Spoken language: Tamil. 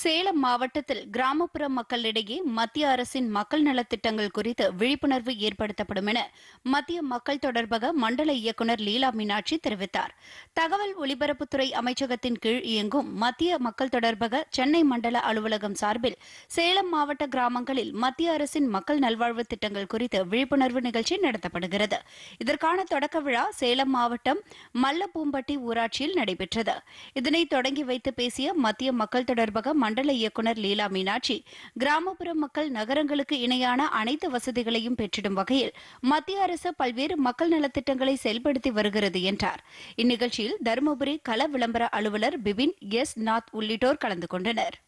சேலம் மாவட்டத்தில் கிராமப்புற மக்களிடையே மத்திய அரசின் மக்கள் நலத்திட்டங்கள் குறித்து விழிப்புணர்வு ஏற்படுத்தப்படும் என மத்திய மக்கள் தொடர்பக மண்டல இயக்குநர் லீலா மீனாட்சி தெரிவித்தார் தகவல் ஒலிபரப்புத்துறை அமைச்சகத்தின் கீழ் இயங்கும் மத்திய மக்கள் தொடர்பக சென்னை மண்டல அலுவலகம் சார்பில் சேலம் மாவட்ட கிராமங்களில் மத்திய அரசின் மக்கள் நல்வாழ்வு திட்டங்கள் குறித்து விழிப்புணர்வு நிகழ்ச்சி நடத்தப்படுகிறது இதற்கான தொடக்க விழா சேலம் மாவட்டம் மல்லபூம்பட்டி ஊராட்சியில் நடைபெற்றது இதனை தொடங்கி வைத்து பேசிய மத்திய மக்கள் தொடர்பக மண்டல இயக்குநர் லீலா மீனாட்சி கிராமப்புற மக்கள் நகரங்களுக்கு இணையான அனைத்து வசதிகளையும் பெற்றிடும் வகையில் மத்திய அரசு பல்வேறு மக்கள் நலத்திட்டங்களை செயல்படுத்தி வருகிறது என்றார் இந்நிகழ்ச்சியில் தருமபுரி கள விளம்பர அலுவலர் பிபின் எஸ் நாத் உள்ளிட்டோர் கலந்து கொண்டனர்